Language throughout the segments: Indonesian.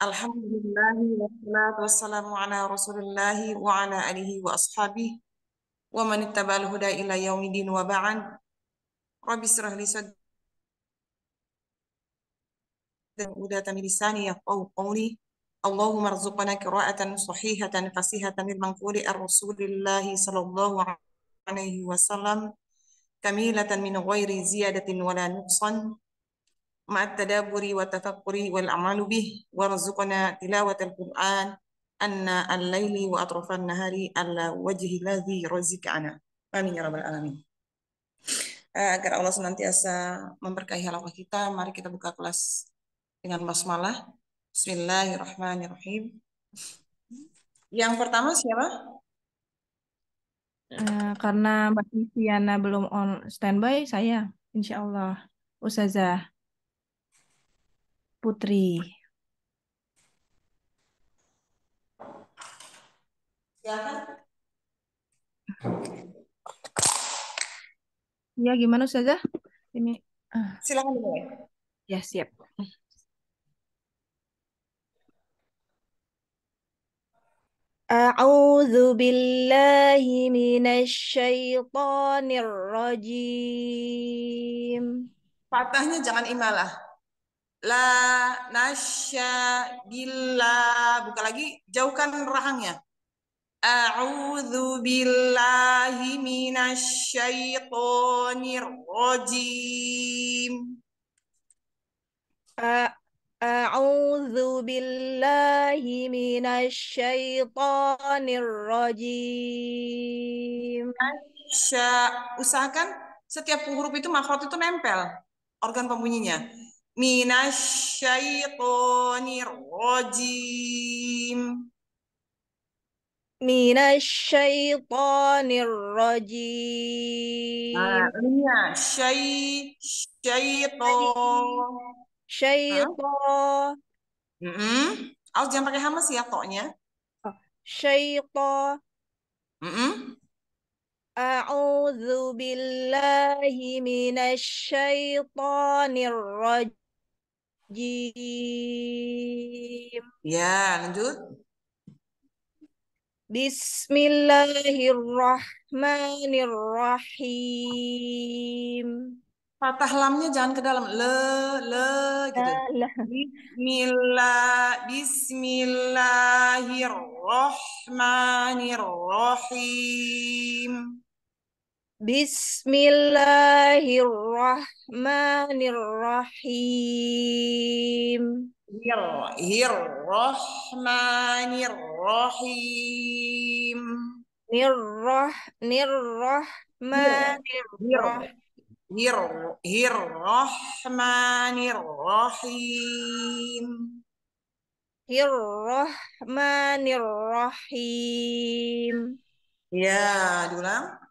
Alhamdulillahi wassalatu wassalamu ala rasulillahi wa ala alihi wa ashabihi wa man ittaba'al huda ila yaumidin wa ba'an Rabbi israh li dan uda udatan lisani yaqaw qawli Allahumma arzuqana qira'atan sahihatan fasihatan lil manquli ar-rasulillahi sallallahu alaihi wasallam kamilatan min ghairi ziyadatin wala nuqsan مع التدابر والتفكر والعمل به وارزقنا تلاوة القرآن أن الليل وأطراف النهار على وجه الذي رزقنا آمين يا رب العالمين eh, agar Allah senantiasa memberkahi halaqah kita mari kita buka kelas dengan basmalah Bismillahirrahmanirrahim yang pertama siapa uh, karena Mbak Tiana belum on standby saya insya Allah Ustazah Putri. Silakan. Ya, ya, gimana saja? Ini. Ah. Silakan dimulai. Ya, siap. أعوذ بالله من الشيطان الرجيم. Patahnya jangan imalah. La nasya billah. Buka lagi, jauhkan rahangnya. A'udzu billahi minasyaitonir rajim. A'udzu billahi minasyaitonir rajim. usahakan setiap huruf itu makhraj itu nempel organ pembunyinya minasyaitonir rajim minasyaitonir rajim ah, nah, mm -mm. Aus jangan pakai hamas ya toknya oh. mm -mm. أعوذ بالله من الشيطان الرجيم Jim. Ya, lanjut. Bismillahirrahmanirrahim. Patah lamnya jangan ke dalam. Le, le, gitu. Ah, Bismillah, bismillahirrahmanirrahim. Bismillahirrahmanirrahim. Bismillahirrahmanirrahim. Nirrah nirrahmanirrahim. Nirrahmanirrahim. Nirrahmanirrahim. Ya, diulang.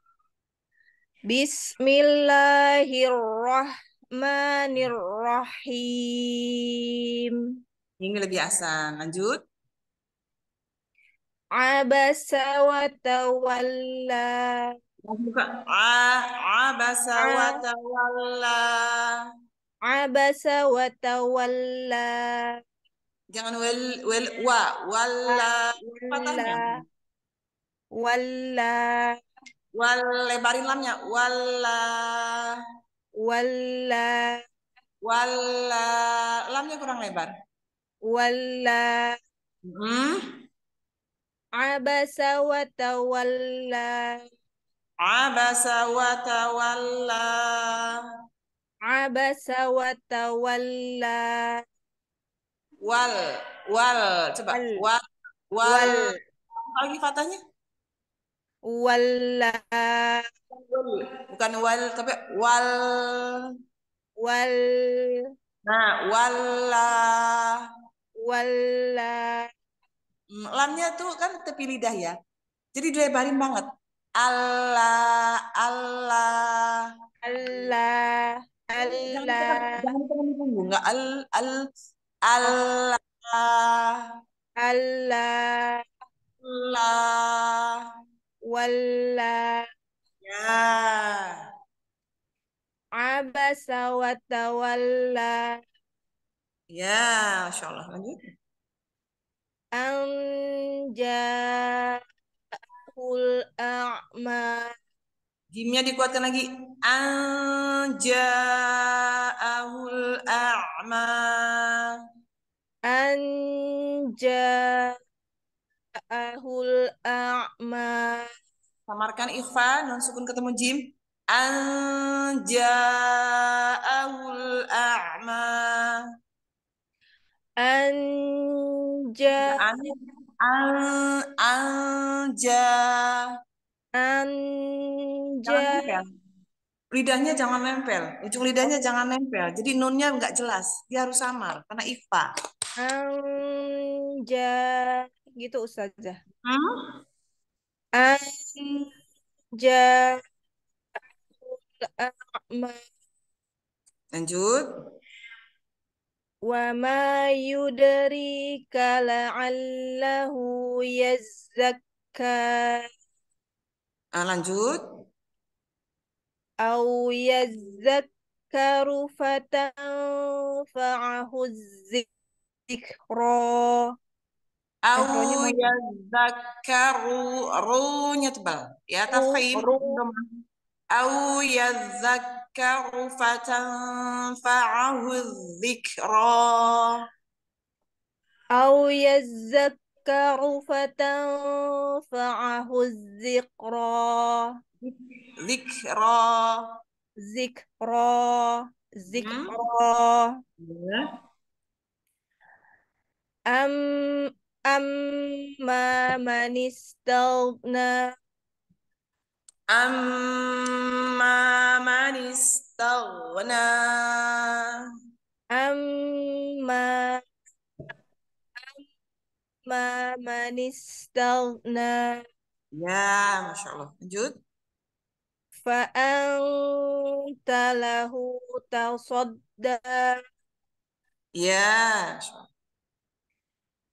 Bismillahirrahmanirrahim. Ini lebih asan. Lanjut. Abasa wa tawalla. abasa wa tawalla. Abasa wa tawalla. Jangan wel, wel, wa, walla. Ya? Walla. Walla. Wal lebarin lamnya. Walla. Walla. Walla. Lamnya kurang lebar. Walla. Hmm. Abasa wa tawalla. Abasa wa tawalla. Abasa wa tawalla. Wal, wal, coba. Wal, wal. wal. wal. lagi fatahnya? wala bukan wal tapi wal wal nah wala wala mm, lamnya tuh kan tepi lidah ya jadi dilebarin banget Allah Allah Allah Allah jangan tekan punggung nggak al al Allah Allah Allah wala ya abasa wa tawalla ya masyaallah lanjut ul a'ma Jimnya dikuatkan lagi. Anja Anja'ahul a'ma. Anja ahul eh, a'ma eh, samarkan ikhfa nun sukun ketemu jim anja ahul a'ma anja an anja anja lidahnya jangan nempel ujung lidahnya jangan nempel jadi nunnya nggak jelas dia harus samar karena ifa anja gitu Ustazah. Hmm? Anja Lanjut. Wa ma kala allahu yazakka. Ah, lanjut. Au yazakkaru fa'ahu zikra. أو يذكر رو نتبع يا تفخيم أو يذكر فتنفعه الذكرى أو يذكر فتنفعه الذكرى ذكرى ذكرى ذكرى أم Amma manis manistawna Amma manis manistawna Amma Amma manis manistawna Ya, Masya Allah. Lanjut. Fa'anta lahu tasadda Ya, Masya Allah.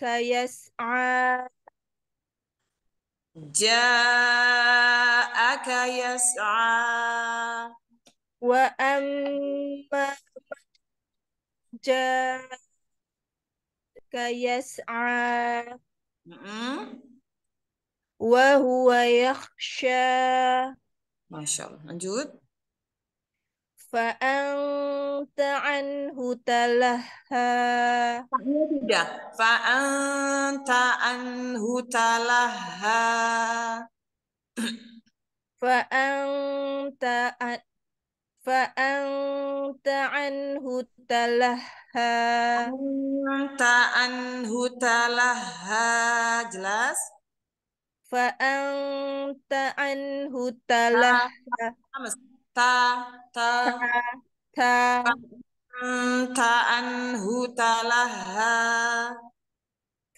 yas'a ah. ja yas'a ah. wa amma ja'aka yas'a ah. mm -hmm. wa huwa yakhsha Masya Allah. Lanjut. Fa'anta anhu talaha. Fa'nya Fa'anta anhu talaha. Fa'anta an Fa'anta anhu talaha. Fa'anta anhu talaha. Jelas? Fa'anta anhu ah, talaha. Ah, ta ta ta ta an hutalaha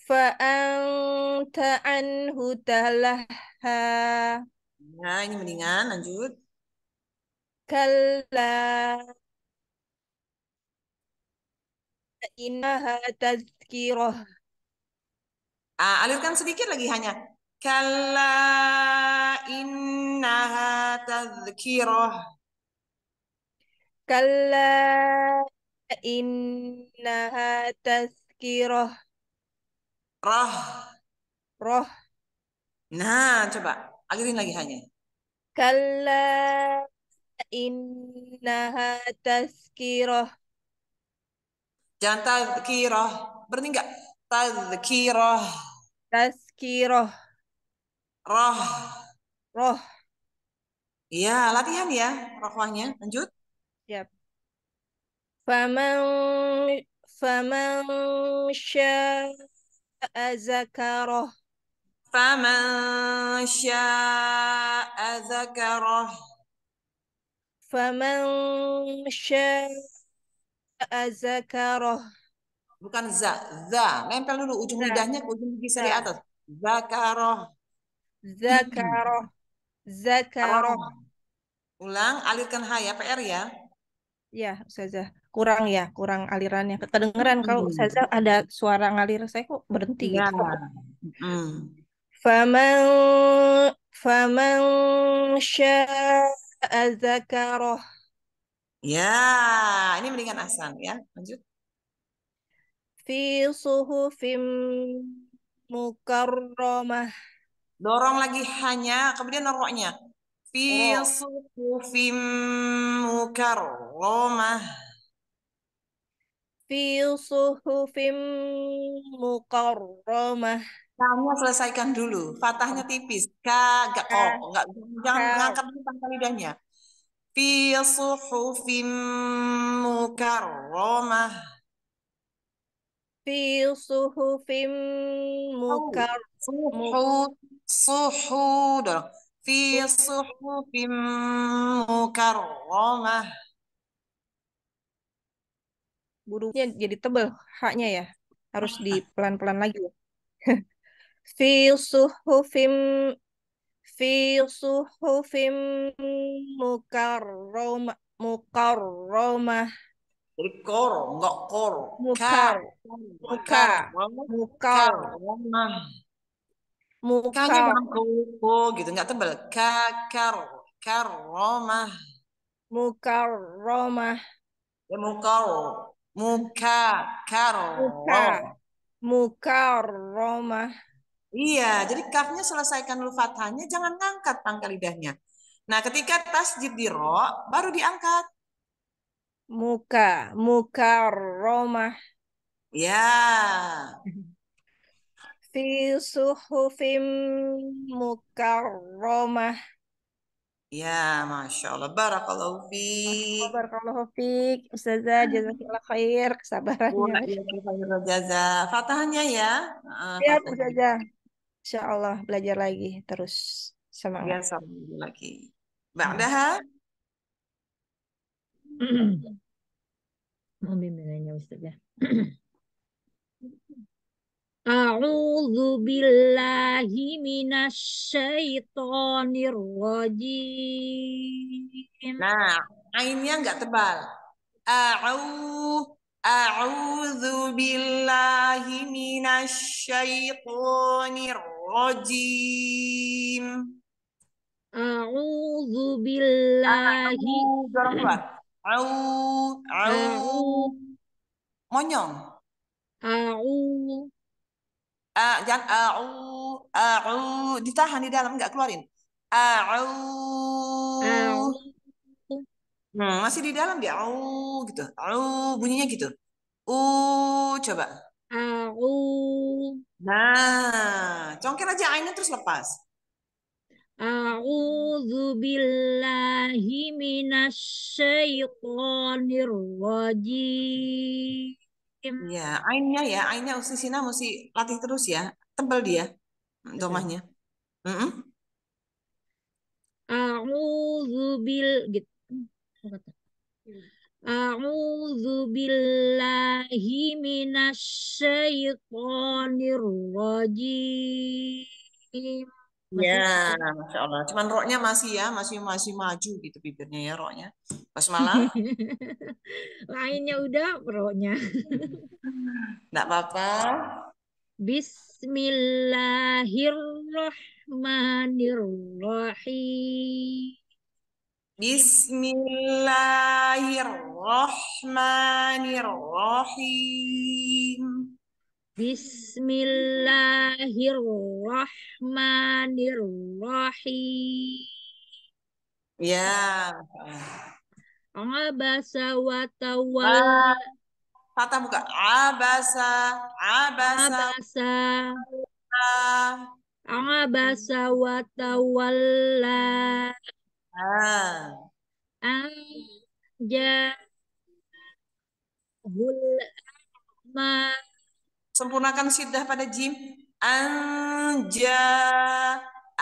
ta ta'an hutalaha ya, nah ini mendingan lanjut kalla inna tazkirah ah, alirkan sedikit lagi hanya Kalla innaha tadhkirah. Kalla innaha tazkirah. Roh. Roh. Nah, coba. Akhirin lagi hanya. Kalla innaha tazkirah. Jangan tazkirah. Berarti enggak? Tazkirah. Tazkirah. Roh. Roh. Iya, latihan ya rohnya, Lanjut. Siap. Faman faman syaa zakaroh. Faman syaa zakaroh. Faman syaa zakaroh. Bukan za, za. Nempel dulu ujung lidahnya ke ujung gigi seri atas. Zakaroh. Zakaro. Zakaroh. Oh. Ulang, alirkan H ya, PR ya. Ya, Ustazah. Kurang ya, kurang alirannya. Kedengeran kalau Ustazah ada suara ngalir, saya kok berhenti ya. gitu. Mm. Faman, faman sya'a zakaro. Ya, ini mendingan asan ya. Lanjut. Fi suhufim mukarramah dorong lagi hanya kemudian noroknya fi suhufim mukarramah fi suhufim mukarramah kamu selesaikan dulu fatahnya tipis kagak kok oh, enggak jangan mengangkat tangan lidahnya fi suhufim mukarramah fi suhufim mukarramah suhu suhudur fi suhufim mukarramah burungnya jadi tebel haknya ya harus di pelan-pelan lagi ya fi suhufim fi suhufim mukarrom mukarromah mukar enggak kor. Mukar. Mukar. Mukar. Mukar muka gitu nggak tebel, kakar kar karomah muka romah ya muka muka kar muka muka iya jadi kafnya selesaikan lu fathahnya jangan ngangkat pangkal lidahnya nah ketika tasjid di ro baru diangkat muka muka romah ya fi suhufim mukarromah. Ya, Masya Allah. Barakallahu fiik. Barakallahu usaha Ustazah, jazakillah khair. Kesabarannya. Wah, iya, jaza. Fatahnya ya. Ya, Ustazah. Insya Allah, belajar lagi terus. sama Ya, sama lagi. Ba'daha? Ambil nilainya Ustazah. A'udzu billahi minasyaitonir rajim. Nah, ainnya enggak tebal. A'u A'udzu billahi minasyaitonir rajim. A'udzu billahi. Au au monyong. Au Eh, jangan a'u, a'u, ditahan di dalam, nggak keluarin. A'u. a'u. Hmm, masih di dalam dia au gitu. Au bunyinya gitu. U coba. Au. Nah, congkel aja ainnya terus lepas. A'udzu billahi minasy syaithanir rajim. Iya, ainnya ya, ainnya Usi mesti latih terus ya. tebel dia domahnya. Mm -mm. A'udzu bil gitu. A'udzu billahi minasy syaithanir rajim. Ya, masya Allah. Cuman roknya masih ya, masih masih maju gitu bibirnya ya roknya. Pas malam. Lainnya udah roknya. Enggak apa-apa. Bismillahirrahmanirrahim. Bismillahirrahmanirrahim. Bismillahirrahmanirrahim. Ya. Abasa wa tawalla. Fatah buka. Abasa, abasa. Abasa. Abasa wa tawalla. Ah. Anja. Hul. Ma. Sempurnakan sidah pada jim. Anja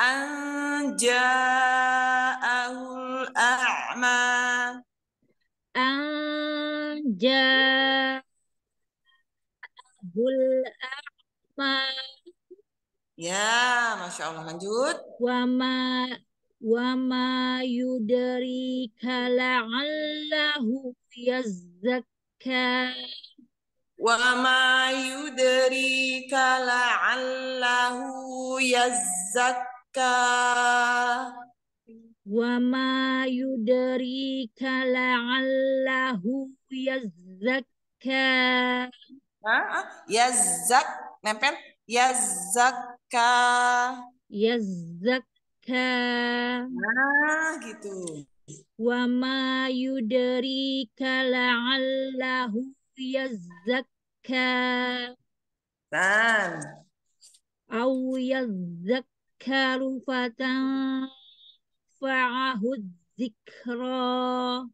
anja ahul a'ma. Anja ahul a'ma. Ya, masya Allah. Lanjut. Wama wama yudari kala'allahu yazzakka. Wa ma yudrika la'allahu yazzakka Wa ma yudrika la'allahu yazzakka Yazzak, nempel Yazzakka Yazzakka Nah gitu Wa ma yudrika la'allahu يزكى فعال أو يذكر فتنفعه الذكرى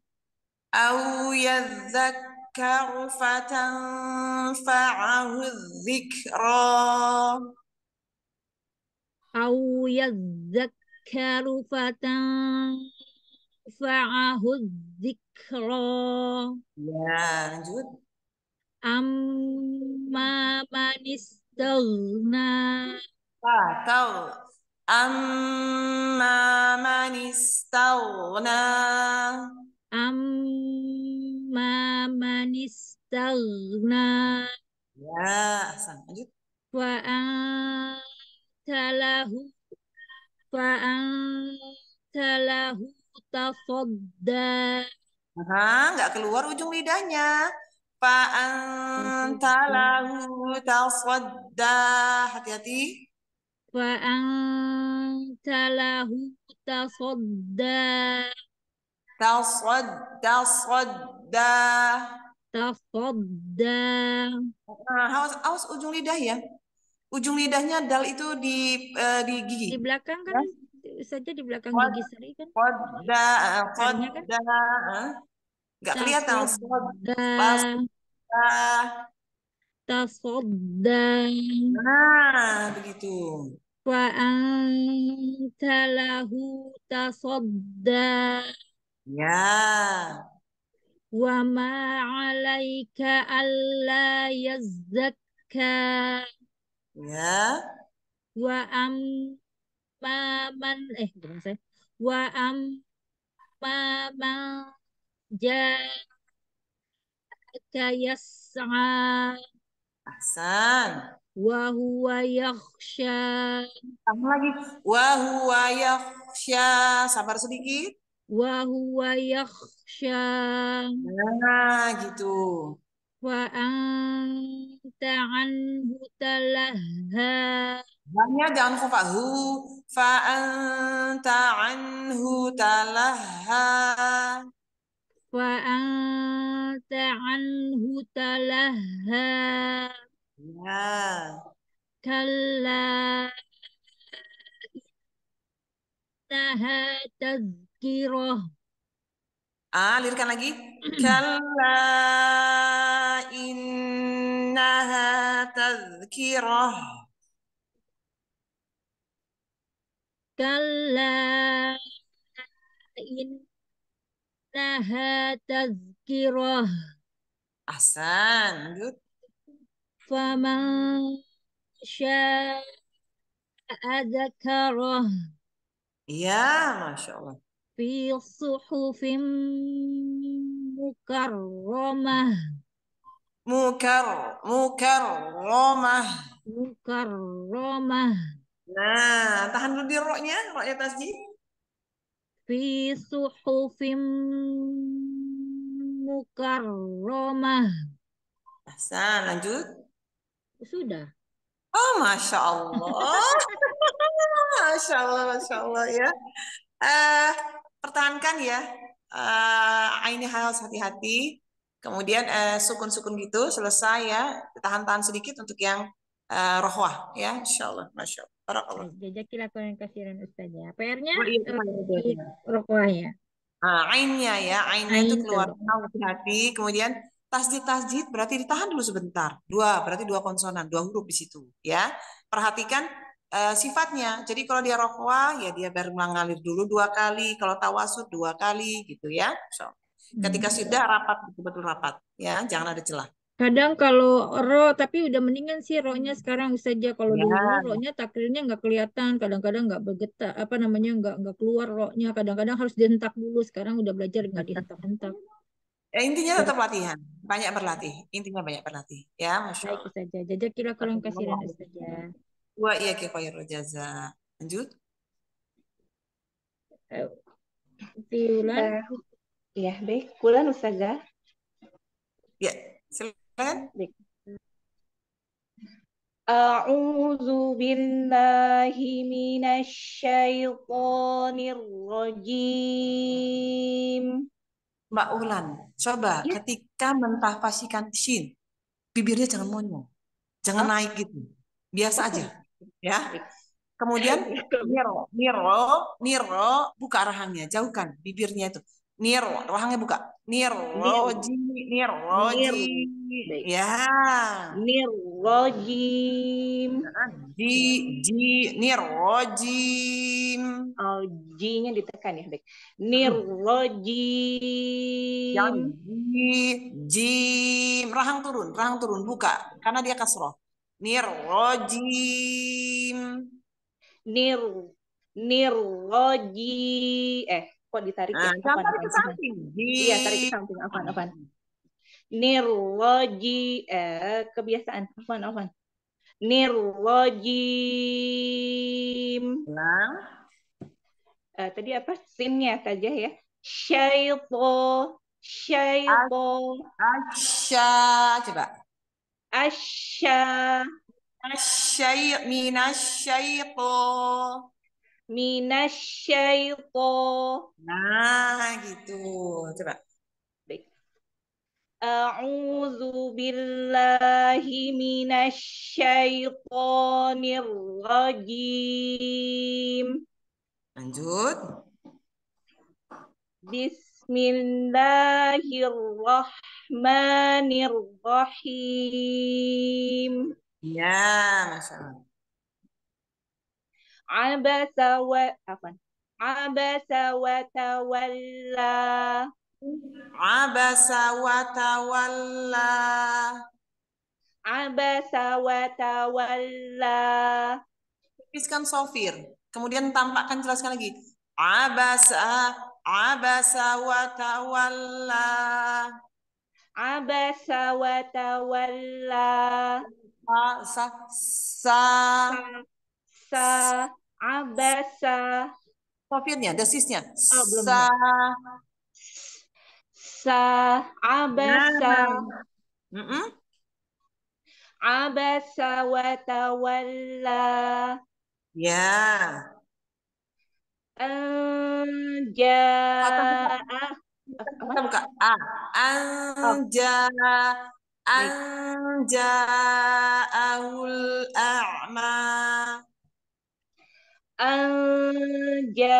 أو يذكر فتنفعه الذكرى أو يذكر فتنفعه الذكرى يا جد amma manis tagna atau ah, amma manis tagna amma manis tagna ya asal lanjut wa antalahu wa antalahu tafadda Aha, nggak keluar ujung lidahnya. Fa'anta lahu tasadda. Hati-hati. Fa'anta lahu tasadda. Tasadda. Tasadda. Tasadda. Nah, awas, awas ujung lidah ya. Ujung lidahnya dal itu di eh, di gigi. Di belakang kan? Ya. saja di belakang Qod, gigi seri kan? Qodda, qodda. Eh, kan? Eh. Nggak kelihatan. Qodda. Tasodda. Nah, begitu. Wa anta lahu tasodda. Ya. Wa ma alaika alla yazzakka. Ya. Wa ma man eh bukan saya. Wa ma man jaa gaya yas'a ahsan wa huwa yakhsha sama lagi wa huwa yakhsha sabar sedikit wa huwa yakhsha nah gitu wa anta anhu talaha Banyak jangan hu fa anta anhu talaha fa'anta anhu talaha ya kalla innaha tazkirah Ah, lagi. Kalla innaha tazkirah. Kalla in laha tazkirah. Ahsan, good. Faman sya'a zakarah. Ya, Masya Allah. Fi suhufim mukarramah. Mukar, mukar romah, mukar romah. Nah, tahan dulu di roknya, roknya tasbih fi suhufim mukarromah, Hasan, lanjut. Sudah. Oh, masya Allah. masya Allah, masya Allah ya. Uh, pertahankan ya. Uh, eh, ini hal-hal hati-hati. Kemudian eh, sukun-sukun uh, gitu selesai ya. Tahan-tahan sedikit untuk yang uh, rohwah ya insyaallah masyaallah barakallah jazakallahu khairan ustazah PR-nya rohwah ya Nah, ainnya ya, ainnya Ain itu keluar hati, kemudian tasjid tasjid berarti ditahan dulu sebentar. Dua, berarti dua konsonan, dua huruf di situ, ya. Perhatikan uh, sifatnya. Jadi kalau dia rokwa, ya dia biar mengalir dulu dua kali, kalau tawasud dua kali gitu ya. So, ketika hmm. sudah rapat betul-betul rapat, ya, jangan ada celah kadang kalau ro tapi udah mendingan sih rohnya sekarang aja kalau ya. dulu rohnya takrirnya nggak kelihatan kadang-kadang nggak bergetar apa namanya nggak nggak keluar rohnya kadang-kadang harus dihentak dulu sekarang udah belajar nggak dihentak-hentak ya, intinya tetap latihan banyak berlatih intinya banyak berlatih ya masya Allah saja jajak kira kalau kasih saja ya, wah iya kira jaza lanjut eh, Tiulan. Uh, eh, ya, baik. Kulan Ustazah. Ya, Then. أعوذ بالله من الشيطان الرجيم Mbak Ulan, coba ya. ketika mentahfasikan shin, bibirnya jangan monyong. Jangan Hah? naik gitu. Biasa aja. ya. Kemudian niro, niro, niro, buka rahangnya, jauhkan bibirnya itu. Niro, rahangnya buka. Nirologi, Roji. Ya. Nirologim. Ji, ji, Roji. Oh, ji-nya ditekan ya, Baik. Nirologim. Roji. ji, ji. Rahang turun, rahang turun, buka. Karena dia kasroh. Nirologim. Nir, Roji. Eh, kok ditarik nah, ya? Apa tarik ke samping. Iya, tarik ke samping. Apaan, apaan? Iya. Nirloji, eh, kebiasaan. Apaan, apaan? Nirlojim. nah Eh, tadi apa? Sinnya saja ya. Syaito. Syaito. Asya. Coba. Asya. Asyai Asya minasyaito. Nah, gitu. Coba. Baik. A'udzu billahi minasyaitonir rajim. Lanjut. Bismillahirrahmanirrahim. Ya, masyaallah abasa wa afan Abasa wa tawalla. Abasa wa tawalla. Abasa wa tawalla. Tuliskan sofir. Kemudian tampakkan jelaskan lagi. Abasa, abasa wa tawalla. Abasa wa tawalla. Sa, sa, sa. Sa. Abasa. covidnya, desisnya. Oh, belum. Sa. Sa. Abasa. Mm -mm. Abasa watawalla, Ya. Yeah. Anja. Kita buka. A. Anja. Oh. Anja. aul a'ma anja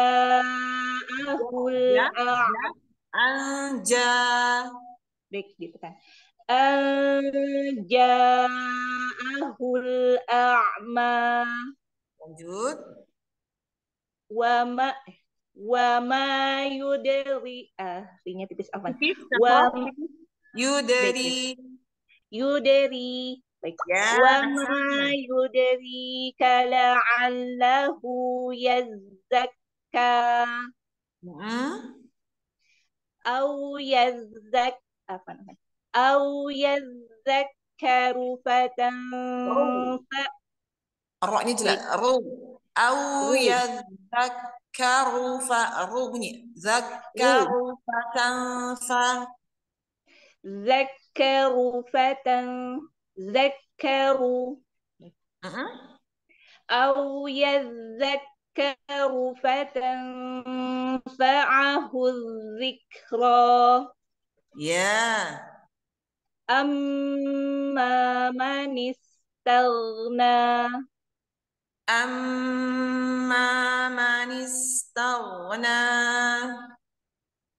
ya, ya. Anja Baik, ditekan. Gitu ahul a'ma Lanjut Wama Wama yudri ah, tipis apa? Wama Yudari Yudari وما يدريك لعله يزكى نعم. أو يزك أو يذكر فتنفع الرؤى إيه. أو يذكر فتنفع يذكر أه؟ أو يذكر فتنفعه الذكرى يا أما من استغنى أما من استغنى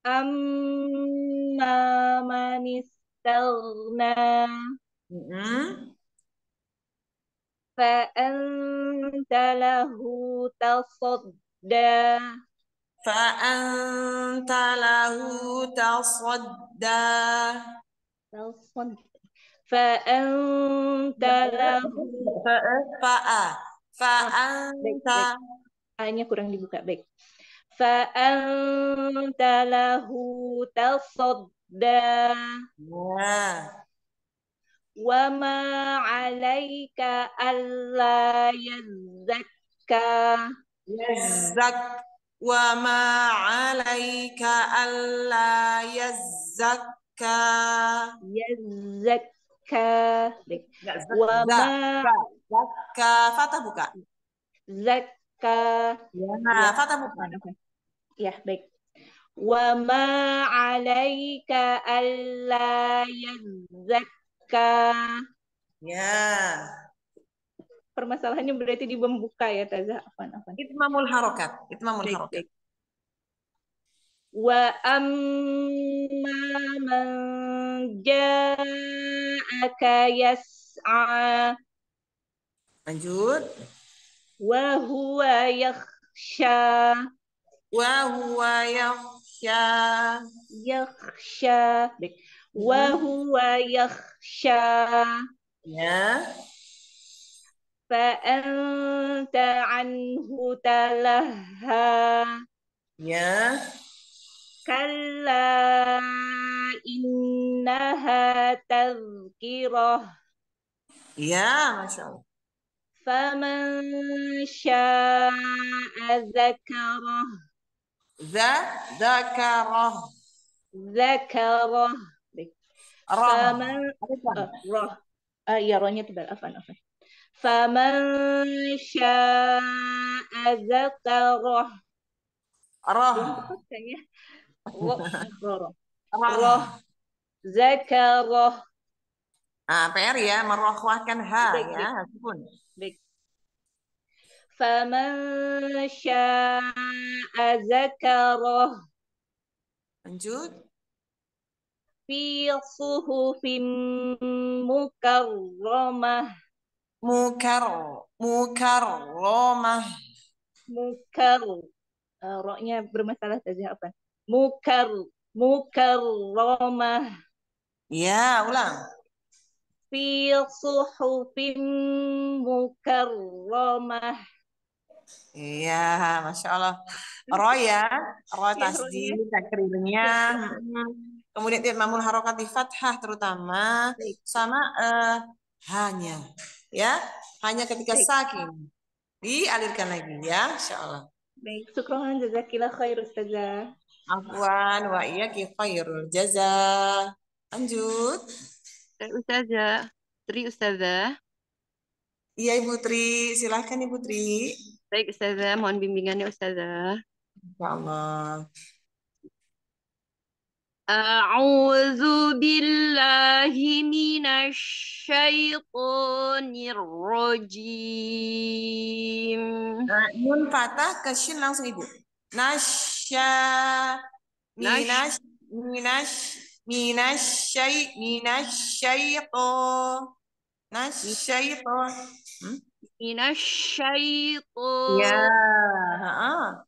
أما من استغنى Mm -hmm. Fa'antalahu tasadda. Fa'antalahu tasadda. fa Fa'anta lahu fa'a fa'anta hanya kurang dibuka baik. fa Fa'anta lahu tasadda. ya. وما عليك ألا يزكى يزكى وما عليك ألا يزكى يزكى وما زكى زكى وما عليك ألا يزكى membuka. Ya. Permasalahannya berarti di membuka ya Tazah. apa-apa? Itmamul harokat. Itmamul harokat. Wa amma man ja'aka yas'a. Lanjut. Wa huwa yakhsha. Wa huwa yakhsha. Yakhsha. وهو يخشى فأنت عنه تلهى يا كلا إنها تذكرة ما شاء الله فمن شاء ذكره ذكره ذكره فما را آه يا عفوا عفوا فمن شاء ذكره راه roh eh, iya, PR ah, ya merohwahkan h ya baik faman syaa zakaroh lanjut fi suhufim mukarramah mukar mukarramah mukar uh, roknya bermasalah saja apa mukar mukarramah ya ulang fi suhufim mukarramah Iya, Masya Allah. Roya, ya, roh iya, ya. tasdi, takrirnya. Iya kemudian mamul harokat di fathah terutama sama uh, hanya ya hanya ketika sakit sakin dialirkan lagi ya insyaallah Baik, syukron jazakillah khair Ustazah. Afwan wa iya khairul jaza. Lanjut. Eh, Ustazah, Tri Ustazah. Iya Ibu Tri, silahkan Ibu Tri. Baik Ustazah, mohon bimbingannya Ustazah. Insya Allah. أعوذ بالله من الشيطان الرجيم nah, nun patah ke langsung ibu nasya minash minash minasyai minasyaito nasyaito hmm? minasyaito ya yeah. -ha.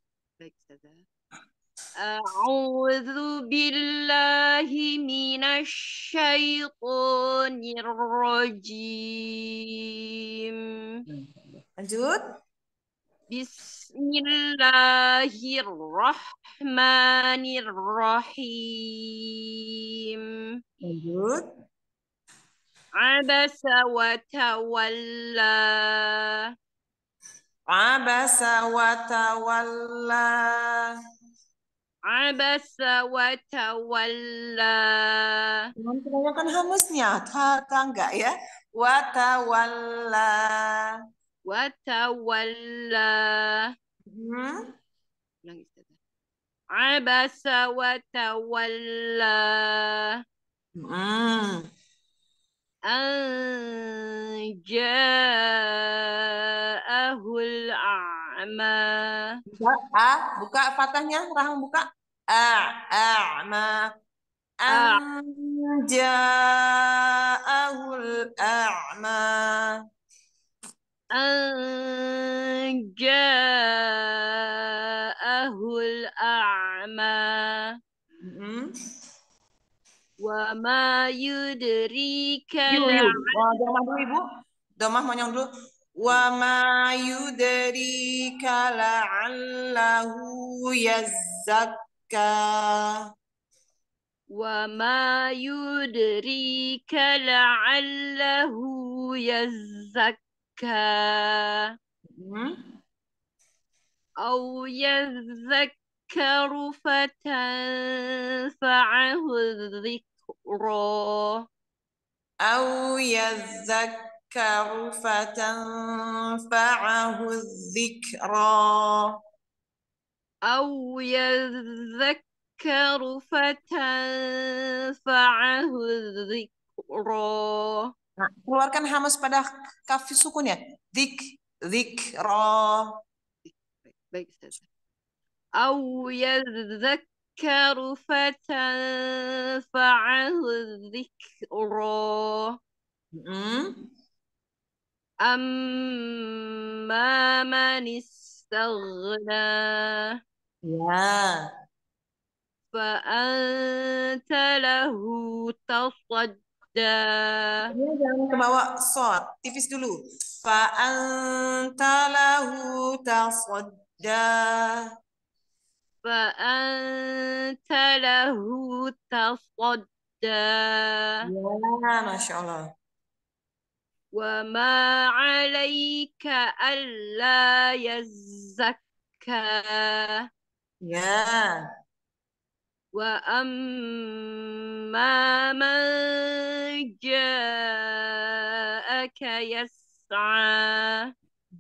أعوذ بالله من الشيطان الرجيم الجود بسم الله الرحمن الرحيم الجود عبس وتولى عبس وتولى Abasa وتولى. Jangan kan hamusnya, ta tangga ya? Wa tawalla. Hmm? wa tawalla. Hmm. Anja'ahul a'ma. Buka, ah, buka fatahnya, rahang buka. أعمى أن جاءه الأعمى أن جاءه الأعمى وما يدريك domah وما يدريك لعله يزكى وما يدريك لعله يزكى أو يذكر فتنفعه الذكرى أو يذكر فتنفعه الذكرى أو يذكر فتنفعه الذكرى keluarkan hamas pada kaf sukun ya. Dik, dik zikra. Baik, saja Au yadhakkaru fatanfa'ahu dhikra hmm Amma man istaghna. Ya. Fa'anta lahu tasadda. Ini iya, jangan kebawa sod. Tipis dulu. Fa'anta lahu tasadda. Fa'anta lahu tasadda. Ya, Masya Allah. Wa عليك ألا يزكى Ya. Wa amma man ja'aka yas'a.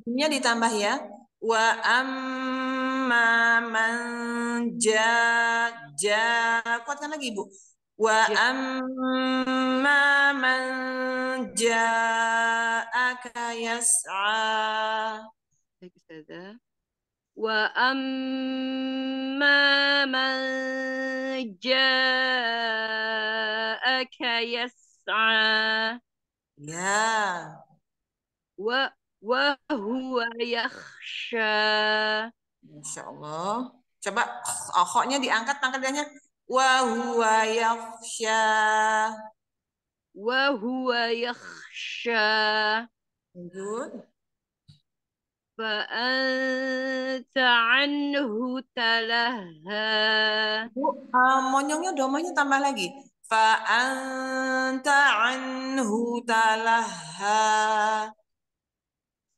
Ini ditambah ya. Wa amma man ja kuatkan lagi Ibu. Wa ya. amma man ja'aka yas'a. Baik, Ustazah. وأما من جاءك يسعى يا wa وهو يخشى Masya Allah. Coba okoknya diangkat pangkatannya. Wahuwa yakhsha. Wahuwa yakhsha. Good. Fa anta anhu talaha. Bu, eh, monyongnya domahnya tambah lagi. Fa anta anhu talaha.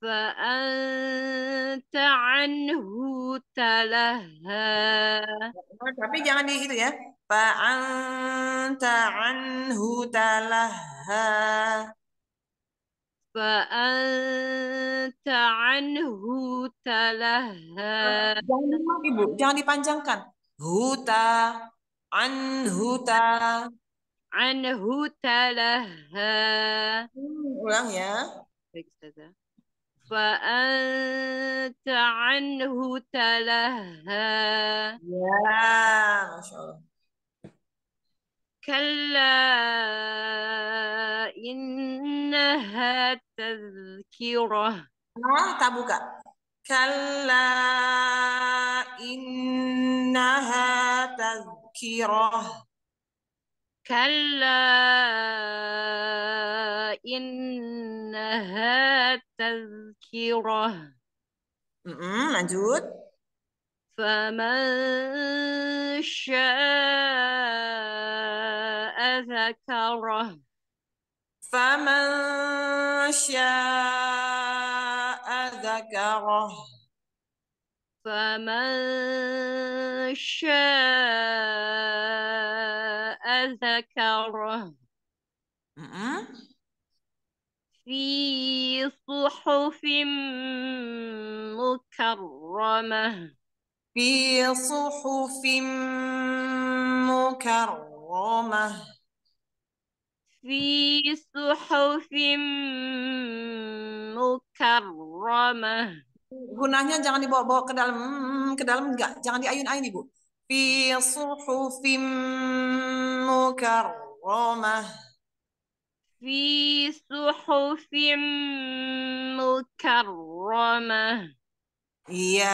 Fa anta anhu talaha. Tapi jangan di situ ya. Fa anta anhu talaha. Fa. أنت عنه تلهى جاني panjangkan هوتا عن هوتا عن هوتا لها ulang ya فأنت عنه تلهى يا كلا إنها تذكره nah tak buka. Kalla innaha tazkirah. Kalla innaha tazkirah. Mm -mm, lanjut. فمن شاء ذكره فمن شاء ذكره فمن شاء ذكره في صحف مكرمة في صحف مكرمة في صحف مكرمة mukarramah. Gunanya jangan dibawa-bawa ke dalam, hmm, ke dalam enggak, jangan diayun-ayun Ibu. Fi suhufim mukarramah. Fi suhufim mukarramah. Iya,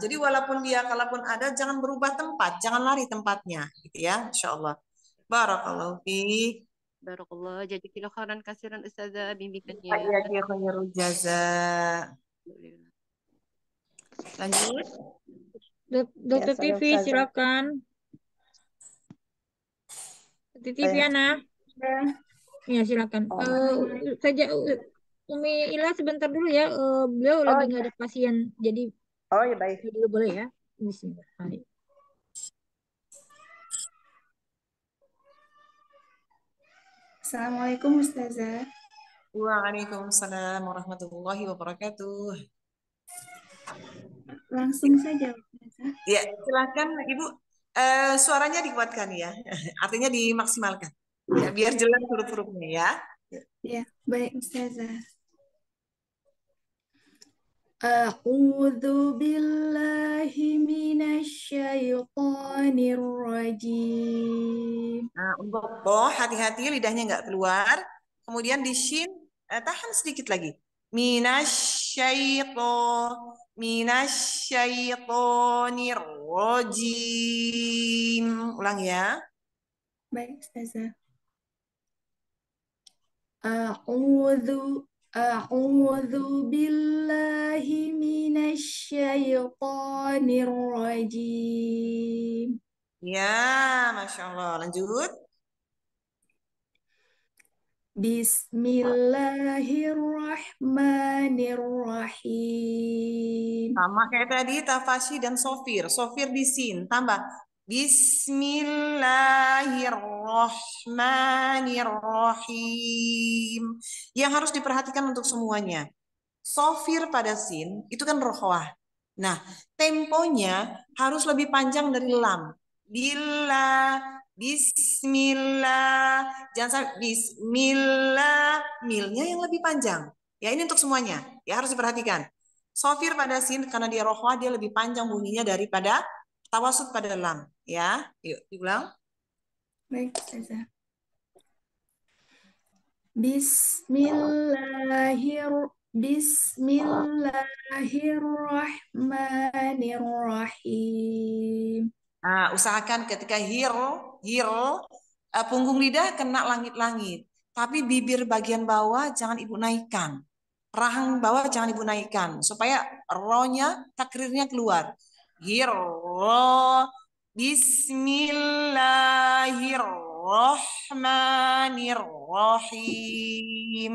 jadi walaupun dia kalaupun ada jangan berubah tempat, jangan lari tempatnya gitu ya, insyaallah. Barakallahu fiik. Barakallah. Jadi kilo khairan kasiran ustazah bimbingannya. Iya, iya kilo khairul jaza. Lanjut. Dok Dokter ya, TV silakan. Dokter TV Ana. Ya. ya silakan. Oh. Uh, saja Umi Ila sebentar dulu ya. Uh, beliau oh, lagi iya. nggak ya. ada pasien. Jadi Oh ya baik. Dulu boleh ya. Bismillahirrahmanirrahim. Assalamualaikum Ustazah. Waalaikumsalam warahmatullahi wabarakatuh. Langsung saja Ustazah. Ya, silakan Ibu. Uh, suaranya dikuatkan ya. Artinya dimaksimalkan. Ya, biar jelas huruf-hurufnya ya. Ya, baik Ustazah. أعوذ بالله rajim. Nah, untuk Boh, hati-hati lidahnya nggak keluar. Kemudian di shin, eh, tahan sedikit lagi. Minasyaito, minasyaitonir rajim. Ulang ya. Baik, Ustazah. A'udzu أعوذ Billahi من Shaytanir rajim. Ya, Masya Allah. Lanjut. Bismillahirrahmanirrahim. Sama kayak tadi, Tafashi dan Sofir. Sofir di sin. Tambah. Bismillah. Bismillahirrahmanirrahim. Yang harus diperhatikan untuk semuanya. Sofir pada sin itu kan rohwah. Nah, temponya harus lebih panjang dari lam. Bila, bismillah, jangan sampai bismillah, milnya yang lebih panjang. Ya, ini untuk semuanya. Ya, harus diperhatikan. Sofir pada sin karena dia rohwah dia lebih panjang bunyinya daripada tawasud pada lam. Ya, yuk diulang. Baik, Ustazah. Bismillahir Bismillahirrahmanirrahim. Nah, usahakan ketika hir, hir, eh, punggung lidah kena langit-langit. Tapi bibir bagian bawah jangan ibu naikkan. Rahang bawah jangan ibu naikkan. Supaya ronya, takrirnya keluar. Hir, Bismillahirrahmanirrahim.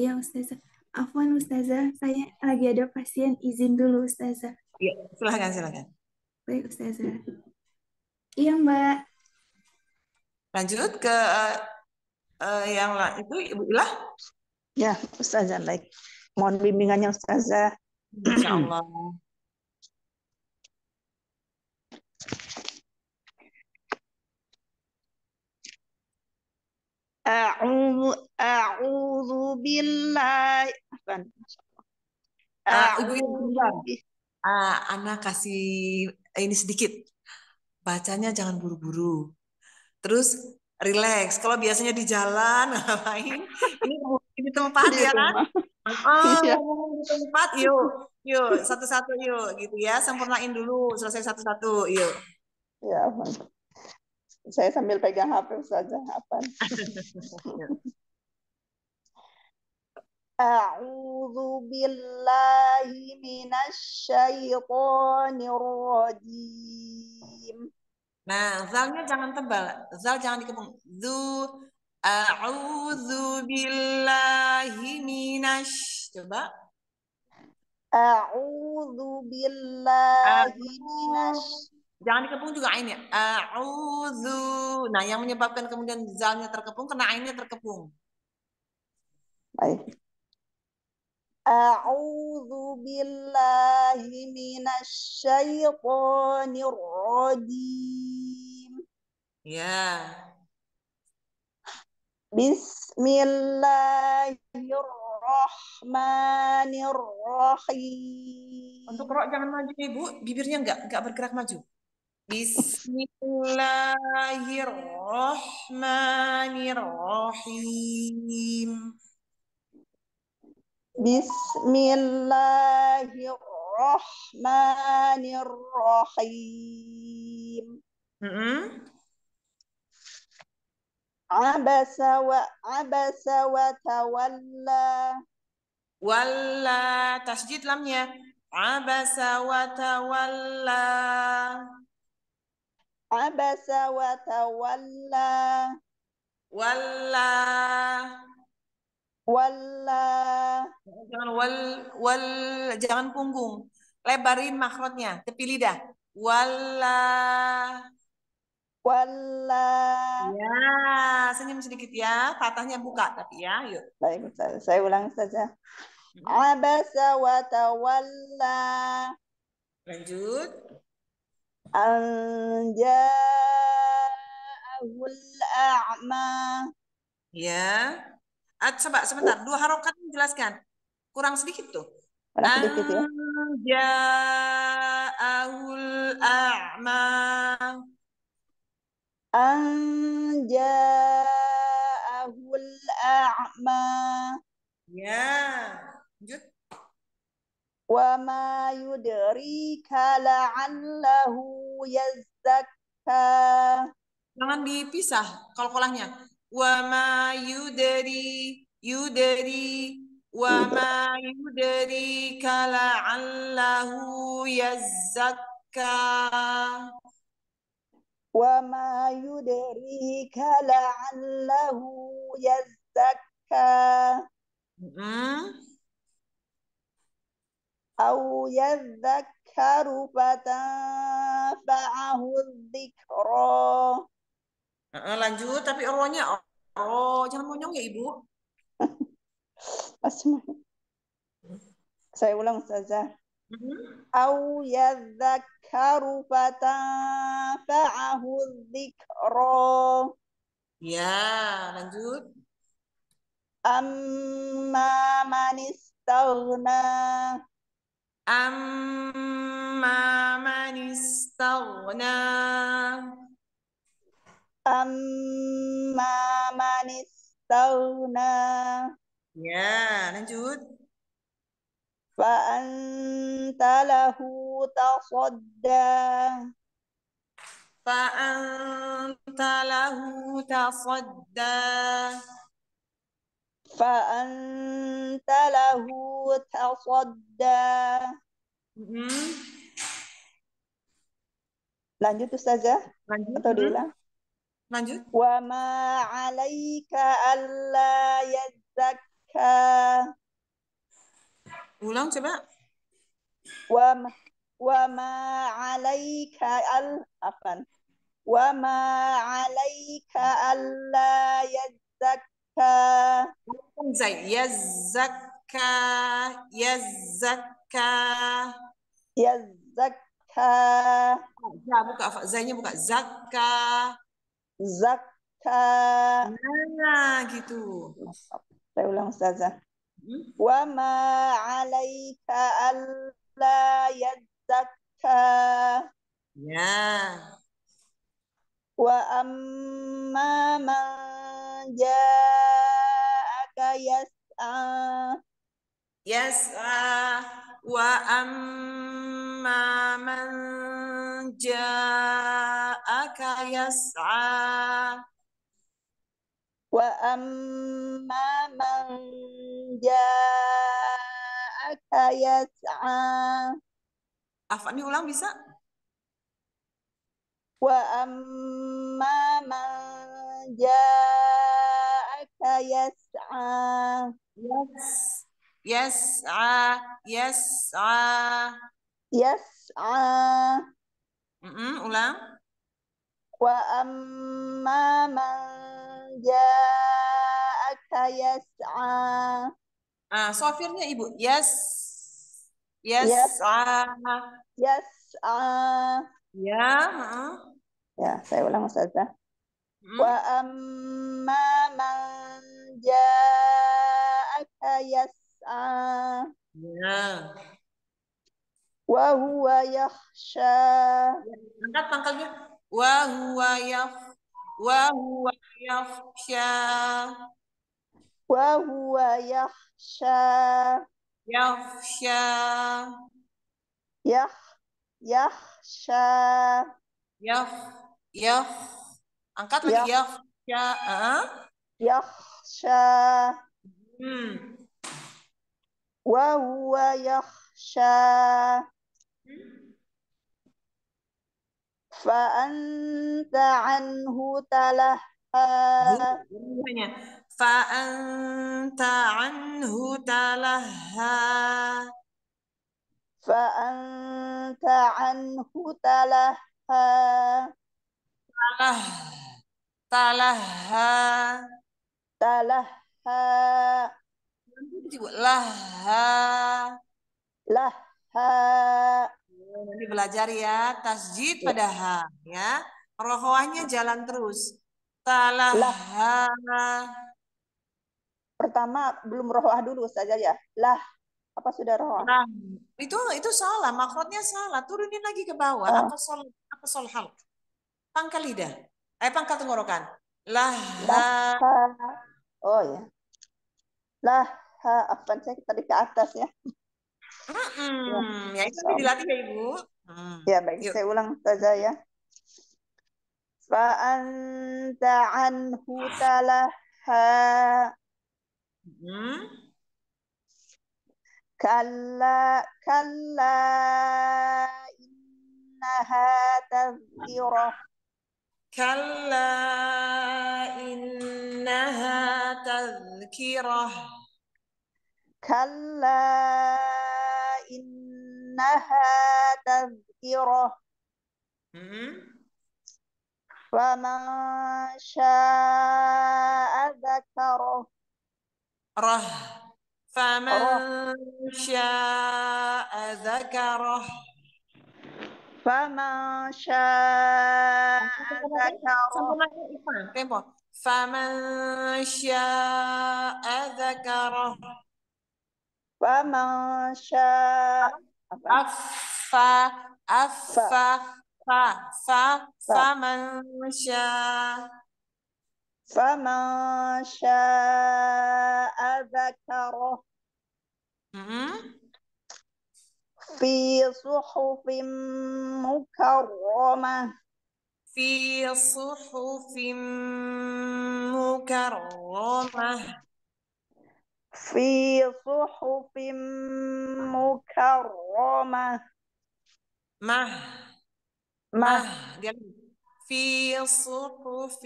Iya, Ustazah. Afwan, Ustazah, saya lagi ada pasien. Izin dulu, Ustazah. Iya, silahkan silahkan. Baik, Ustazah. Iya, Mbak. Lanjut ke uh, uh, yang itu, Ibu ila. Ya, Ustazah, Like. Mohon bimbingannya, Ustazah. Insya Allah. A'udhu, a'udzu billahi uh, Ibu uh, Ana kasih ini sedikit. Bacanya jangan buru-buru. Terus relax. Kalau biasanya di jalan ngapain? ini ini tempat ya kan? Oh, iya. di tempat yuk. Yuk, satu-satu yuk gitu ya. Sempurnain dulu, selesai satu-satu yuk. Ya, mantap saya sambil pegang HP saja apa? أعوذ بالله من الشيطان الرجيم Nah, zalnya jangan tebal. Zal jangan dikepung. Zu a'udzu billahi minasy. Coba. A'udzu billahi minasy Jangan dikepung juga ainnya. A'udzu. Nah, yang menyebabkan kemudian zalnya terkepung karena ainnya terkepung. Baik. A'udzu billahi minasy syaithanir rajim. Ya. Bismillahirrahmanirrahim. Untuk roh jangan maju, Ibu. Bibirnya enggak enggak bergerak maju. Bismillahirrahmanirrahim. Bismillahirrahmanirrahim. Mm -hmm. Abasa wa abasa wa tawalla. Walla tasjid lamnya. Abasa wa tawalla abasa wa tawalla walla walla jangan wal wal jangan punggung lebarin makrotnya tepi lidah walla walla ya senyum sedikit ya patahnya buka tapi ya yuk baik Ustaz. saya ulang saja mm-hmm. abasa wa tawalla lanjut أن جاءه Ya. Ah, coba sebentar, dua harokat menjelaskan. Kurang sedikit tuh. Kurang sedikit ya. Ja'ahul a'ma. An a'ma. Ya wa ma yudrika la'allahu Jangan dipisah kolahnya Wa ma yudri yudri wa ma yudrika la'allahu yazakka. Wa ma yudrika la'allahu -hmm. أو يذكر فتنفعه الذكرى lanjut tapi ronya oh jangan monyong ya ibu Asma saya ulang saja أو يذكر فتنفعه الذكرى ya lanjut أما من استغنى أما من استغنى amma من استغنى Ya, lanjut. Fa'anta lahu tasadda. Fa'anta lahu tasadda. فأنت له تصدى hmm. lanjut Ustazah lanjut. atau mm-hmm. diulang lanjut wa ma alaika alla yazakka ulang coba wa ma wa ma alaika al afan wa ma alaika alla yazakka không ờ, dạy yazaka yazaka yazaka ya dạ, dạ, buka nhé buka zakka zakka, nah gitu saya ulang saja dạ, hmm? Ừ. wa ma alaika alla yazaka ya yeah. wa amma man ah yes ah wa amma manja akayas ah wa amma man ah yas'a Afani ulang bisa? وأما من جاءك yes يسعى يسعى يسعى ulang wa amma man ja'aka yas'a ah sofirnya ibu yes yes yes ah Ya. Ya, saya ulang Ustazah. Hmm. Wa amma man ja'aka yas'a. Ya. Wa huwa yakhsha. Ya, angkat pangkalnya. Wa huwa yakh Wa huwa yakhsha. Wa huwa yakhsha. Yakhsha. Yakh. Yakh sha ya, ya angkat lagi ya. ah ya sha hmm. wa huwa yakhsha fa anta anhu talahha fa anta anhu talahha فأنت عنه تلهى تله تلهى تلهى لها لها nanti belajar ya tasjid pada h ya Rohoahnya jalan terus talaha pertama belum rohoah dulu saja ya lah apa sudah roh? Nah, itu itu salah, makrotnya salah. Turunin lagi ke bawah. Oh. Apa sol apa sol hal? Pangkal lidah. Eh pangkal tenggorokan. Lah. lah oh ya. Lah ha apa saya tadi ke atas ya. Hmm, ya, ya itu so. Iya. dilatih ya Ibu. Hmm. Ya baik, Yuk. saya ulang saja ya. anta anhu ah. talaha. Hmm. كلا كلا إنها تذكرة كلا إنها تذكرة كلا إنها تذكرة فمن شاء ذكره ره فمن آه. شاء ذكره فمن شاء ذكره فمن شاء ذكره فمن شاء أفا أفا فمن شاء فمن شاء ذكره في صحف مكرمة في صحف مكرمة في صحف مكرمة ما ما, ما. في صحف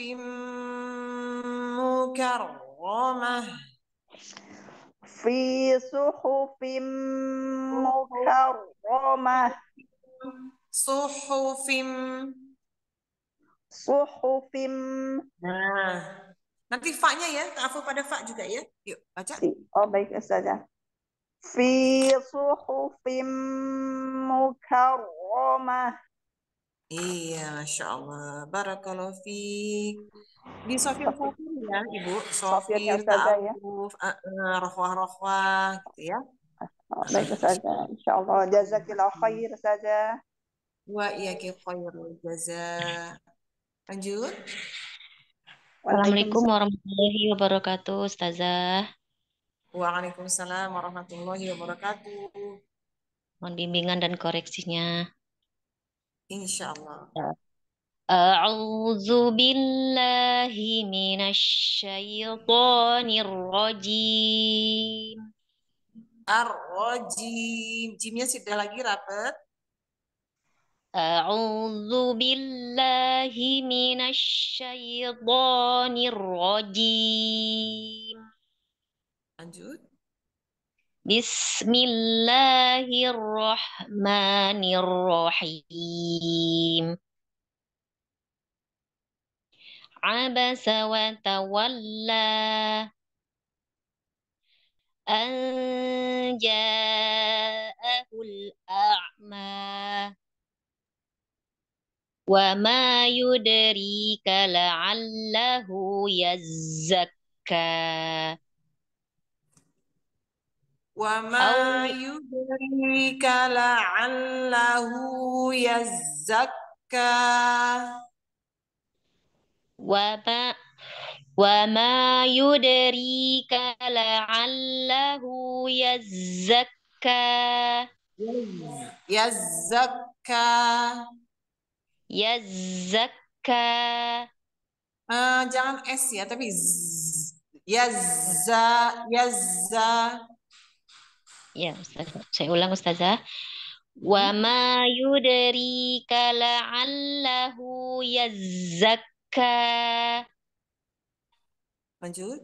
مكرمة في صحف مكرمة صحف صحف nah nanti faknya ya ta'afu pada fak juga ya yuk baca oh baik saja fi suhufim mukarramah Iya, Masya Allah. Barakallahu fiik. Di Sofir Sofir ya, Ibu. Sofir, Sofir ta'awuf, ya. uh, gitu ya. Baik, saja. Insya Allah. Jazakillah hmm. khair saja. Wa ki khair, jaza. Lanjut. Assalamualaikum warahmatullahi wabarakatuh, Ustazah. Waalaikumsalam warahmatullahi wabarakatuh. Mohon bimbingan dan koreksinya insyaallah a'udzu billahi minasy syaithanir rajim ar rajim timnya sudah lagi rapat A'uzubillahi billahi minasy syaithanir rajim lanjut بسم الله الرحمن الرحيم عبس وتولى أن جاءه الأعمى وما يدريك لعله يزكى وما يدريك لعله يزكى وما وما يدريك لعله يزكى يزكى يزكى آه جان اس يا تبي يز يز يز Ya, Ustazah. Saya ulang, Ustazah. Wa hmm. ma yudrika la'allahu yazzakka. Lanjut.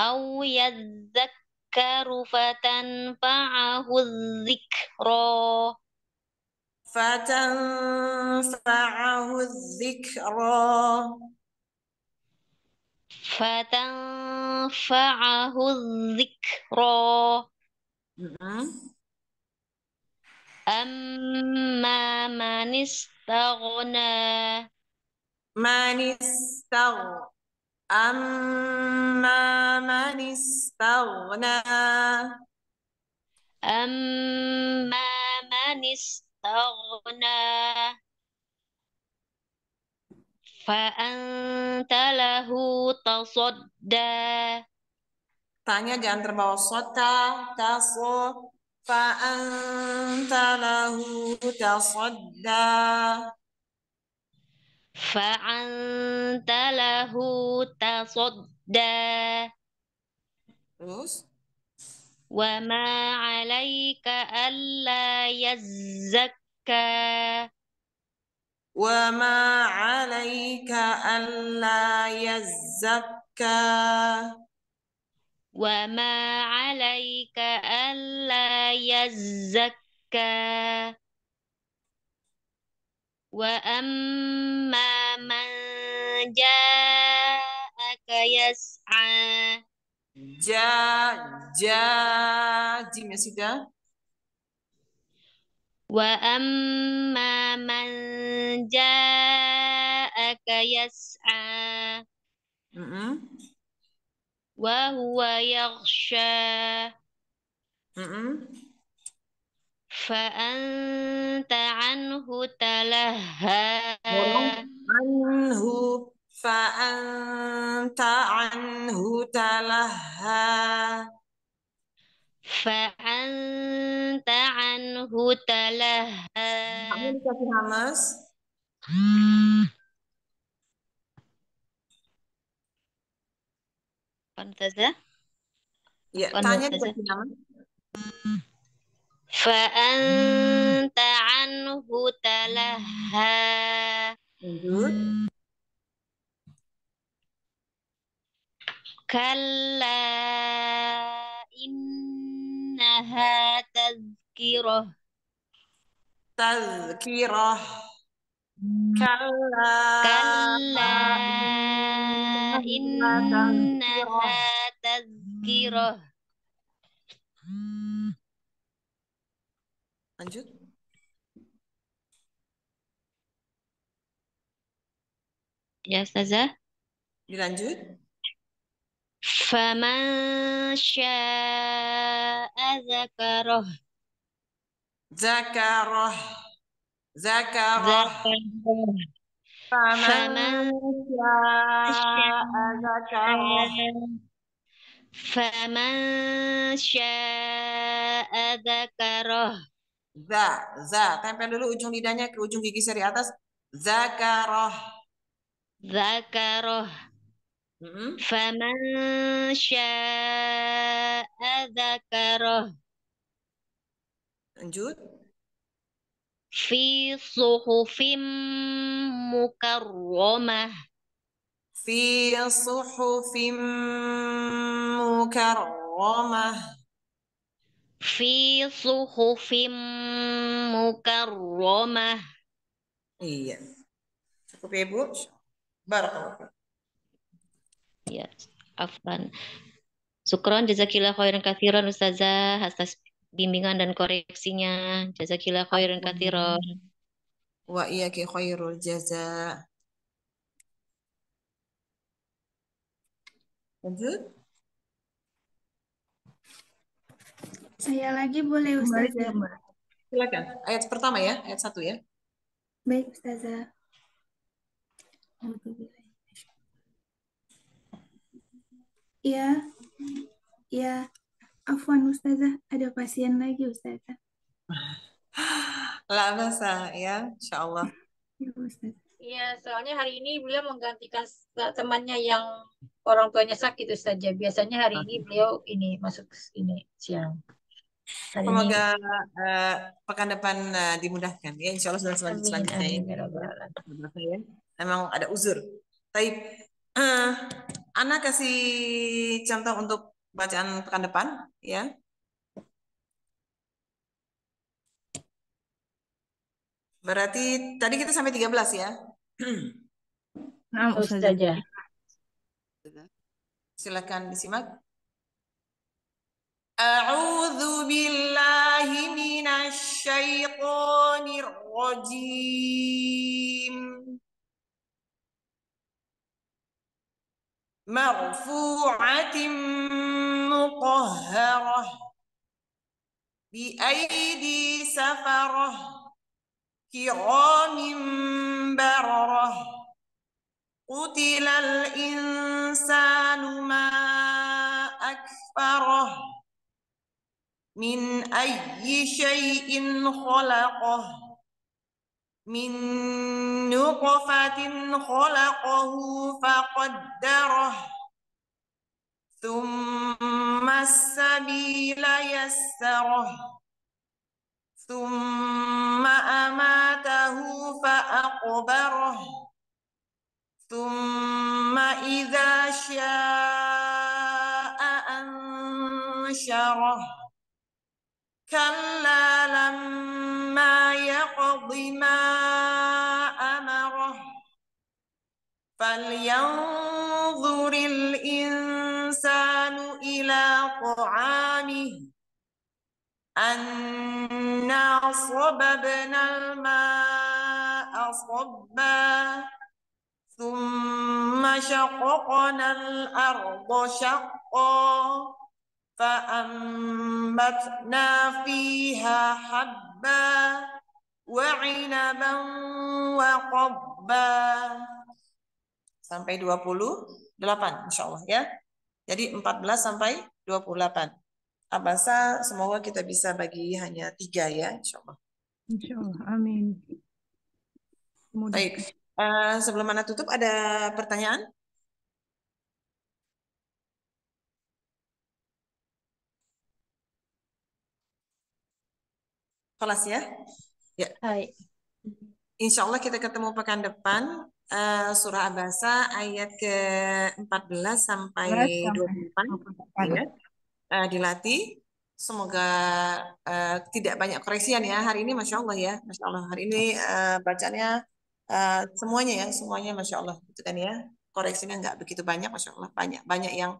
Au yazzakkaru fatanfa'ahu Fatan fa'ahu dzikra. فتنفعه الذكرى نعم. أما من استغنى من استغنى أما من استغنى أما من استغنى fa'anta lahu tasodda. Tanya jangan terbawa sota, taso, fa'anta lahu tasodda. Fa'anta lahu tasodda. Terus? Wa ma'alaika alla yazzakka. وما عليك ألا يزكى وما عليك ألا يزكى وأما من جاءك يسعى جاء جاء دي مسيدة وأما من جاءك يسعى وهو يغشى فأنت عنه تلهى عنه فأنت عنه تلهى فأنت عنه تلهى فأنت عنه تلهى كلا innaha tazkirah tazkirah kalla kalla innaha tazkirah lanjut ya Ustazah dilanjut Faman syaa zakaroh. Zakaroh. Zakaroh. Zakaroh. Faman syaa zakaroh. Faman zakaroh. Za, za. Tempel dulu ujung lidahnya ke ujung gigi seri atas. Zakaroh. Zakaroh. Mm-hmm. Faman syaa dzakarahu. Lanjut. Fi suhufim mukarramah. Fi suhufim mukarramah. Fi suhufim mukarramah. Iya. Cukup ya, Bu? Barakallahu Ya, afwan. Sukron jazakillah khairan kathiron Ustazah atas bimbingan dan koreksinya. Jazakillah khairan kathiran. Wa ke khairul jaza. Lanjut. Saya lagi boleh Ustazah. Silakan. Ayat pertama ya, ayat satu ya. Baik Ustazah. Iya. Iya. Afwan Ustazah, ada pasien lagi Ustazah. Lama ya, insyaallah. Iya Iya, soalnya hari ini beliau menggantikan temannya yang orang tuanya sakit itu saja. Biasanya hari ini beliau ini masuk ini siang. Hari Semoga ini. Uh, eh, pekan depan uh, dimudahkan ya, insya Allah sudah selanjutnya. Amin, ya. amin, ya. ya. ada uzur. tapi. Uh, eh, Ana kasih contoh untuk bacaan pekan depan, ya. Berarti tadi kita sampai 13 ya? Nah, saja. Silakan disimak. A'udzu billahi minasy syaithanir rajim. مرفوعة مطهرة بأيدي سفرة كرام بررة قتل الإنسان ما أكفره من أي شيء خلقه من نقفة خلقه فقدره ثم السبيل يسره ثم أماته فأقبره ثم إذا شاء أنشره كلا لما ما يقض ما أمره فلينظر الإنسان إلى طعامه أنا صببنا الماء صبا ثم شققنا الأرض شقا فأنبتنا فيها حبا حبا وعنبا وقبا sampai 28 insya Allah ya. Jadi 14 sampai 28. Abasa semoga kita bisa bagi hanya tiga ya insya Allah. Insya Allah. Amin. Mudah. Baik. Uh, sebelum mana tutup ada pertanyaan? Kelas ya? Ya. Hai. Insya Allah kita ketemu pekan depan. Uh, surah Abasa ayat ke-14 sampai 24 ya. Uh, dilatih. Semoga uh, tidak banyak koreksian ya hari ini, masya Allah ya, masya Allah hari ini uh, bacaannya uh, semuanya ya, semuanya masya Allah gitu kan ya, koreksinya nggak begitu banyak, masya Allah banyak banyak yang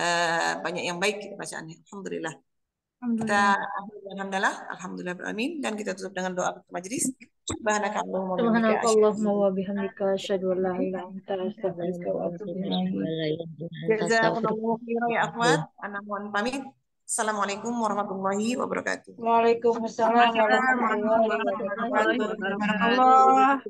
uh, banyak yang baik gitu, bacaannya, alhamdulillah. Alhamdulillah. Kita alhamdulillah, alhamdulillah amin dan kita tutup dengan doa untuk majelis. subhanakallahumma wa bihamdika asyhadu an la ilaha illa anta ya Assalamualaikum warahmatullahi wabarakatuh. Waalaikumsalam warahmatullahi wabarakatuh.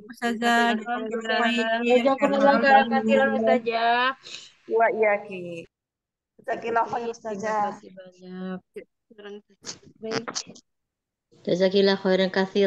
Entonces aquí la joven casi